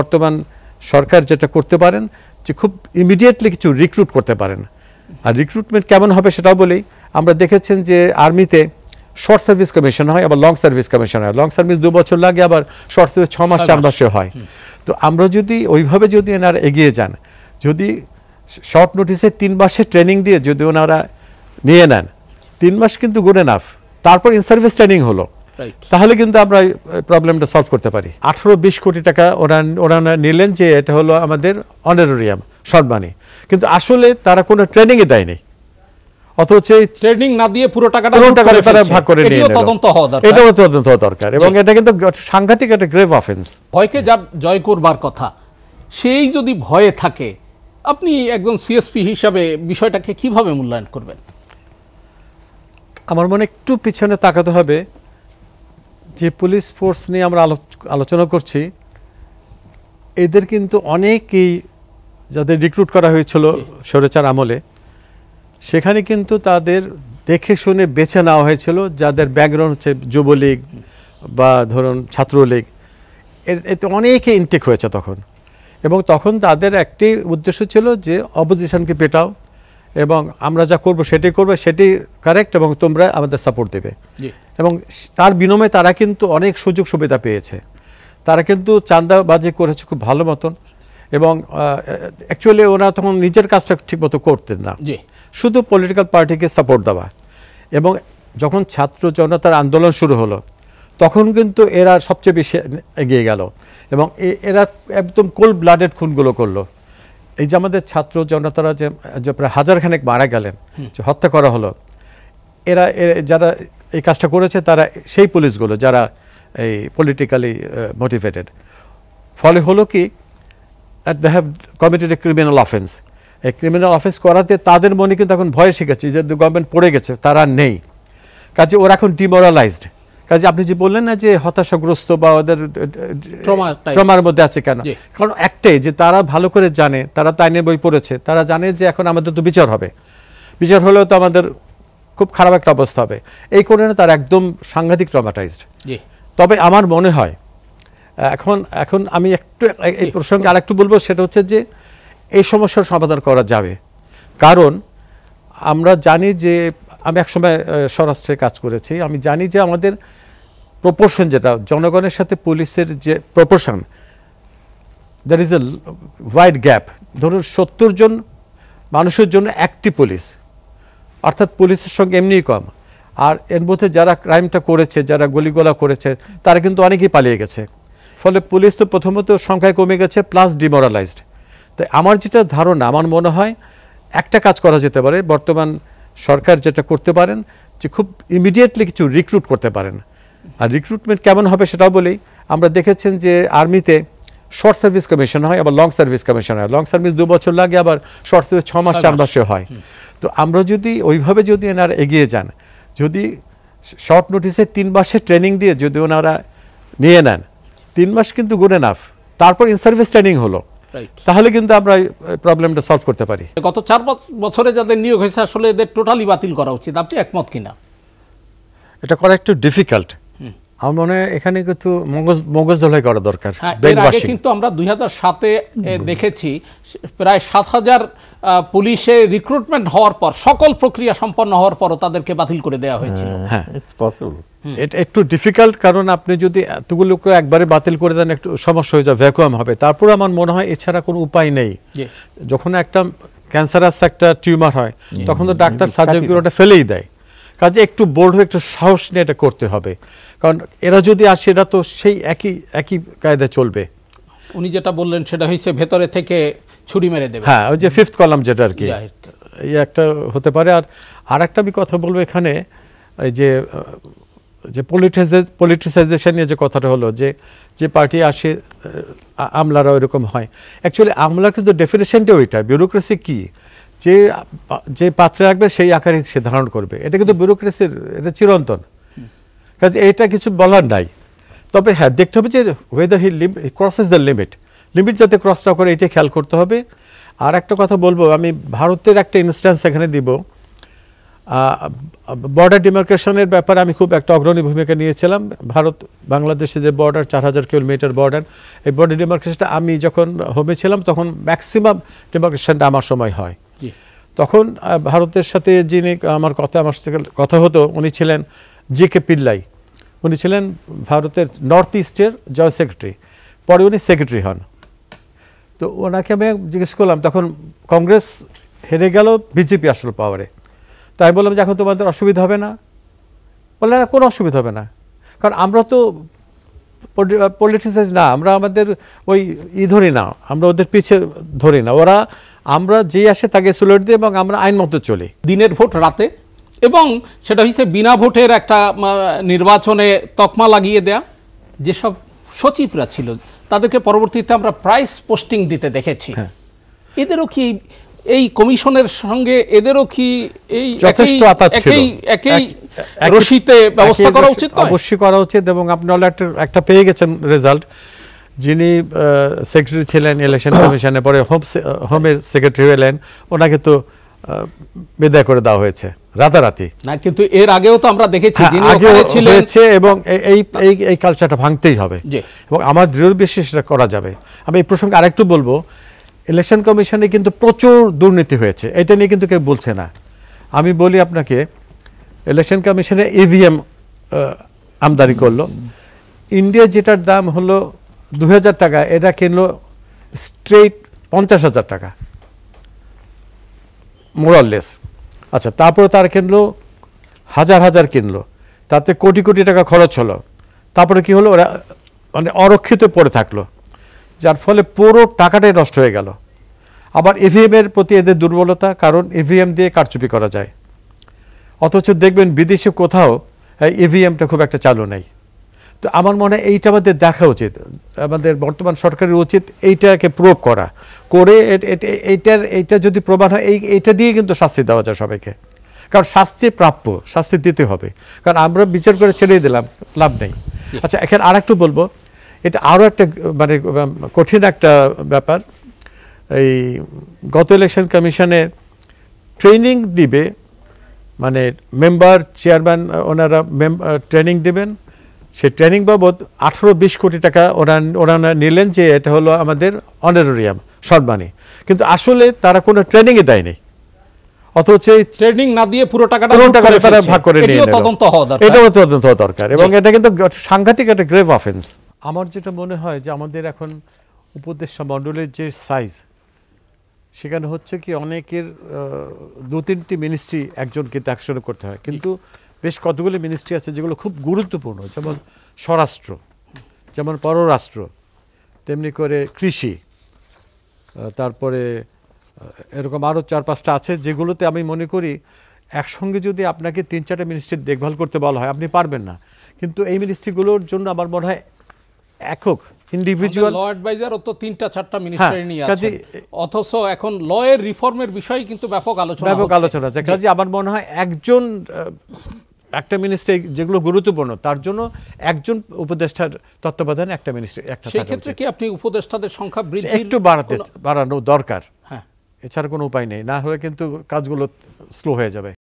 বর্তমান সরকার যেটা করতে পারেন যে খুব ইমিডিয়েটলি কিছু রিক্রুট করতে পারেন আর রিক্রুটমেন্ট কেমন হবে সেটাও বলি আমরা দেখেছেন যে আর্মিতে শর্ট সার্ভিস কমিশন হয় আবার লং সার্ভিস কমিশন হয় লং সার্ভিস দু বছর লাগে আবার শর্ট সার্ভিস ছ মাস চার মাসে হয় তো আমরা যদি ওইভাবে যদি এনারা এগিয়ে যান যদি শর্ট নোটিসে তিন মাসের ট্রেনিং দিয়ে যদি ওনারা নিয়ে নেন তিন মাস কিন্তু গুড এনাফ তারপর ইন সার্ভিস ট্রেনিং হলো তাহলে কিন্তু আমরা প্রবলেমটা সলভ করতে পারি আঠারো বিশ কোটি টাকা ওরা ওরা নিলেন যে এটা হলো আমাদের অনারোরিয়াম সম্মানী কিন্তু আসলে তারা কোনো ট্রেনিংয়ে দেয়নি অথচ ট্রেনিং না দিয়ে পুরো টাকাটা ভাগ করে নিয়ে তদন্ত হওয়া তদন্ত হওয়া দরকার এবং এটা কিন্তু সাংঘাতিক একটা গ্রেভ অফেন্স ভয়কে যার জয় করবার কথা সেই যদি ভয়ে থাকে আপনি একজন সিএসপি হিসাবে বিষয়টাকে কিভাবে মূল্যায়ন করবেন আমার মনে একটু পিছনে তাকাতে হবে যে পুলিশ ফোর্স নিয়ে আমরা আলোচনা করছি এদের কিন্তু অনেকেই যাদের রিক্রুট করা হয়েছিল সরেচার আমলে সেখানে কিন্তু তাদের দেখে শুনে বেছে নেওয়া হয়েছিল যাদের ব্যাকগ্রাউন্ড হচ্ছে যুবলীগ বা ধরুন ছাত্রলীগ এতে অনেকে ইনটেক হয়েছে তখন এবং তখন তাদের একটি উদ্দেশ্য ছিল যে অপোজিশনকে পেটাও এবং আমরা যা করব সেটি করবে সেটি কারেক্ট এবং তোমরা আমাদের সাপোর্ট দেবে এবং তার বিনিময়ে তারা কিন্তু অনেক সুযোগ সুবিধা পেয়েছে তারা কিন্তু চান্দাবাজি করেছে খুব ভালো মতন এবং অ্যাকচুয়ালি ওরা তখন নিজের কাজটা ঠিকমতো করতেন না শুধু পলিটিক্যাল পার্টিকে সাপোর্ট দেওয়া এবং যখন ছাত্র জনতার আন্দোলন শুরু হলো তখন কিন্তু এরা সবচেয়ে বেশি এগিয়ে গেল এবং এরা একদম কোল্ড ব্লাডেড খুনগুলো করলো এই যে আমাদের ছাত্র জনতারা যে প্রায় হাজারখানেক মারা গেলেন যে হত্যা করা হলো এরা যারা এই কাজটা করেছে তারা সেই পুলিশগুলো যারা এই পলিটিক্যালি মোটিভেটেড ফলে হলো কি they have committed a criminal offence এই ক্রিমিনাল অফেন্স করাতে তাদের মনে কিন্তু এখন ভয় শিখেছে যে গভর্নমেন্ট পড়ে গেছে তারা নেই কাজে ওরা এখন ডিমোরালাইজড কাজে আপনি যে বললেন না যে হতাশাগ্রস্ত বা ওদের ট্রমার মধ্যে আছে কেন কারণ একটাই যে তারা ভালো করে জানে তারা তাইনের বই পড়েছে তারা জানে যে এখন আমাদের তো বিচার হবে বিচার হলেও তো আমাদের খুব খারাপ একটা অবস্থা হবে এই কারণে তার একদম সাংঘাতিক ট্রমাটাইজড তবে আমার মনে হয় এখন এখন আমি একটু এই প্রসঙ্গে আরেকটু বলবো সেটা হচ্ছে যে এই সমস্যার সমাধান করা যাবে কারণ আমরা জানি যে আমি একসময় স্বরাষ্ট্রে কাজ করেছি আমি জানি যে আমাদের প্রপোর্শন যেটা জনগণের সাথে পুলিশের যে proportion there is a wide gap ধরুন সত্তর জন মানুষের জন্য একটি পুলিশ অর্থাৎ পুলিশের সঙ্গে এমনিই কম আর এর মধ্যে যারা ক্রাইমটা করেছে যারা গলিগোলা করেছে তারা কিন্তু অনেকেই পালিয়ে গেছে ফলে পুলিশ তো প্রথমত সংখ্যায় কমে গেছে প্লাস ডিমোরালাইজড তাই আমার যেটা ধারণা আমার মনে হয় একটা কাজ করা যেতে পারে বর্তমান সরকার যেটা করতে পারেন যে খুব ইমিডিয়েটলি কিছু রিক্রুট করতে পারেন আর রিক্রুটমেন্ট কেমন হবে সেটাও বলি আমরা দেখেছেন যে আর্মিতে শর্ট সার্ভিস কমিশন হয় আবার লং সার্ভিস কমিশন হয় লং সার্ভিস দু বছর লাগে আবার শর্ট সার্ভিস ছ মাস চার মাসে হয় তো আমরা যদি ওইভাবে যদি এনারা এগিয়ে যান যদি শর্ট নোটিসে তিন মাসের ট্রেনিং দিয়ে যদি ওনারা নিয়ে নেন তিন মাস কিন্তু গুড এনাফ তারপর ইন সার্ভিস ট্রেনিং হলো তাহলে কিন্তু আমরা প্রবলেমটা সলভ করতে পারি গত চার বছরে যাদের নিয়োগ হয়েছে আসলে এদের টোটালি বাতিল করা উচিত আপনি একমত কিনা এটা করা একটু ডিফিকাল্ট আমার মনে হয় এখানে কিছু মগজ মগজ ধলাই করা দরকার হ্যাঁ, এর আগে কিন্তু আমরা দুই সাতে দেখেছি প্রায় সাত হাজার পুলিশে রিক্রুটমেন্ট হওয়ার পর সকল প্রক্রিয়া সম্পন্ন হওয়ার পরও তাদেরকে বাতিল করে দেওয়া হয়েছিল হ্যাঁ, হ্যাঁ। এটা একটু ডিফিকাল্ট কারণ আপনি যদি এতগুলোকে একবারে বাতিল করে দেন একটু সমস্যা হয়ে যাবে ভ্যাকুয়াম হবে তারপর আমার মনে হয় এছাড়া কোনো উপায় নেই যখন একটা ক্যান্সারাস একটা টিউমার হয় তখন তো ডাক্তার সার্জারি ওটা ফেলেই দেয় কাজে একটু বোল্ড হয়ে একটু সাহস নিয়ে এটা করতে হবে কারণ এরা যদি আসে এরা তো সেই একই একই কায়দায় চলবে উনি যেটা বললেন সেটা হয়েছে ভেতরে থেকে ছুরি মেরে দেবে হ্যাঁ ওই যে ফিফথ কলাম যেটা আর কি এই একটা হতে পারে আর আর একটা আমি কথা বলবো এখানে যে যে পলিটিসাইজ পলিটিসাইজেশন নিয়ে যে কথাটা হলো যে যে পার্টি আসে আমলারা ওইরকম হয় অ্যাকচুয়ালি আমলা কিন্তু ডেফিনেশানটা ওইটা বিউরোক্রেসি কী যে যে পাত্রে রাখবে সেই আকারে সে ধারণ করবে এটা কিন্তু ব্যুরোক্রেসির এটা চিরন্তন কাজে এটা কিছু বলার নাই তবে হ্যাঁ দেখতে হবে যে ওয়েদার হি লিম ক্রসেস দ্য লিমিট লিমিট যাতে ক্রস না করে এটা খেয়াল করতে হবে আর একটা কথা বলবো আমি ভারতের একটা ইনস্ট্যান্স এখানে দিব বর্ডার ডিমার্কেশনের ব্যাপারে আমি খুব একটা অগ্রণী ভূমিকা নিয়েছিলাম ভারত বাংলাদেশে যে বর্ডার চার হাজার কিলোমিটার বর্ডার এই বর্ডার ডিমার্কেশনটা আমি যখন হোমে ছিলাম তখন ম্যাক্সিমাম ডিমার্কেশনটা আমার সময় হয় তখন ভারতের সাথে যিনি আমার কথা আমার সাথে কথা হতো উনি ছিলেন জি কে পিল্লাই উনি ছিলেন ভারতের নর্থ ইস্টের জয়েন্ট সেক্রেটারি পরে উনি সেক্রেটারি হন তো ওনাকে আমি জিজ্ঞেস করলাম তখন কংগ্রেস হেরে গেল বিজেপি আসল পাওয়ারে তাই বললাম যে এখন তোমাদের অসুবিধা হবে না বললে না কোনো অসুবিধা হবে না কারণ আমরা তো পলিটিসাইজ না আমরা আমাদের ওই ই ধরি না আমরা ওদের পিছিয়ে ধরি না ওরা আমরা যে আসে তাকে সুলেট দিই এবং আমরা আইন মতো চলি দিনের ভোট রাতে এবং সেটা হচ্ছে বিনা ভোটের একটা নির্বাচনে তকমা লাগিয়ে দেয়া যেসব সচিবরা ছিল তাদেরকে পরবর্তীতে আমরা প্রাইস পোস্টিং দিতে দেখেছি হ্যাঁ। এদেরও কি এই কমিশনের সঙ্গে এদেরও কি এই যথেষ্ট একই রশিতে ব্যবস্থা করা উচিত অবশ্যই করা উচিত এবং আপনি অলরেডি একটা পেয়ে গেছেন রেজাল্ট যিনি সেক্রেটারি ছিলেন ইলেকশন কমিশনে পরে হোম হোমের সেক্রেটারি হলেন ওনাকে তো বিদায় করে দেওয়া হয়েছে রাতারাতি না কিন্তু এর আগেও তো আমরা দেখেছি হ্যাঁ, হয়েছে এবং এই এই এই কালচারটা ভাঙতেই হবে এবং আমার দৃঢ় বিশ্বাসটা করা যাবে আমি এই প্রসঙ্গে আরেকটু বলবো ইলেকশন কমিশনে কিন্তু প্রচুর দুর্নীতি হয়েছে এটা নিয়ে কিন্তু কেউ বলছে না আমি বলি আপনাকে ইলেকশন কমিশনে ইভিএম আমদানি করলো ইন্ডিয়া যেটার দাম হলো দু টাকা এটা কিনলো স্ট্রেট পঞ্চাশ হাজার টাকা মোরাললেস আচ্ছা তারপরে তার কিনলো হাজার হাজার কিনলো তাতে কোটি কোটি টাকা খরচ হলো তারপরে কি হলো ওরা মানে অরক্ষিত পড়ে থাকলো যার ফলে পুরো টাকাটাই নষ্ট হয়ে গেল আবার ইভিএমের e প্রতি এদের দুর্বলতা কারণ ইভিএম e দিয়ে কারচুপি করা যায় অথচ দেখবেন বিদেশে কোথাও ইভিএমটা e খুব একটা চালু নেই তো আমার মনে হয় এইটা আমাদের দেখা উচিত আমাদের বর্তমান সরকারের উচিত এইটাকে প্রয়োগ করা করে এইটার এইটা যদি প্রমাণ হয় এই এইটা দিয়ে কিন্তু শাস্তি দেওয়া যায় সবাইকে কারণ শাস্তি প্রাপ্য শাস্তি দিতে হবে কারণ আমরা বিচার করে ছেড়ে দিলাম লাভ নেই আচ্ছা এখানে আর একটু বলবো এটা আরও একটা মানে কঠিন একটা ব্যাপার এই গত ইলেকশন কমিশনে ট্রেনিং দিবে মানে মেম্বার চেয়ারম্যান ওনারা ট্রেনিং দেবেন সে ট্রেনিং বাবদ আঠারো বিশ কোটি টাকা ওরা ওরা নিলেন যে এটা হলো আমাদের অনারোরিয়াম সম্মানী কিন্তু আসলে তারা কোনো ট্রেনিংয়ে দেয়নি অথচ ট্রেনিং না দিয়ে পুরো টাকাটা ভাগ করে এটাও তদন্ত হওয়া দরকার এবং এটা কিন্তু সাংঘাতিক একটা গ্রেভ অফেন্স আমার যেটা মনে হয় যে আমাদের এখন উপদেষ্টা মণ্ডলের যে সাইজ সেখানে হচ্ছে কি অনেকের দু তিনটি মিনিস্ট্রি একজনকে দেখাশোনা করতে হয় কিন্তু বেশ কতগুলি মিনিস্ট্রি আছে যেগুলো খুব গুরুত্বপূর্ণ যেমন স্বরাষ্ট্র যেমন পররাষ্ট্র তেমনি করে কৃষি তারপরে এরকম আরও চার পাঁচটা আছে যেগুলোতে আমি মনে করি একসঙ্গে যদি আপনাকে তিন চারটা মিনিস্ট্রির দেখভাল করতে বলা হয় আপনি পারবেন না কিন্তু এই মিনিস্ট্রিগুলোর জন্য আমার মনে হয় একক ইন্ডিভিজুয়াল ল অ্যাডভাইজার তো তিনটা চারটা মিনিস্ট্রি হ্যাঁ, নিয়ে অথচ এখন ল এর রিফর্মের বিষয়ে কিন্তু ব্যাপক আলোচনা ব্যাপক আলোচনা আছে কাজে আমার মনে হয় একজন একটা মিনিস্ট্রি যেগুলো গুরুত্বপূর্ণ তার জন্য একজন উপদেষ্টার তত্ত্বাবধানে একটা মিনিস্ট্রি একটা সেই ক্ষেত্রে কি আপনি উপদেষ্টাদের সংখ্যা বৃদ্ধি একটু বাড়াতে বাড়ানো দরকার হ্যাঁ এছাড়া কোনো উপায় নেই না হলে কিন্তু কাজগুলো স্লো হয়ে যাবে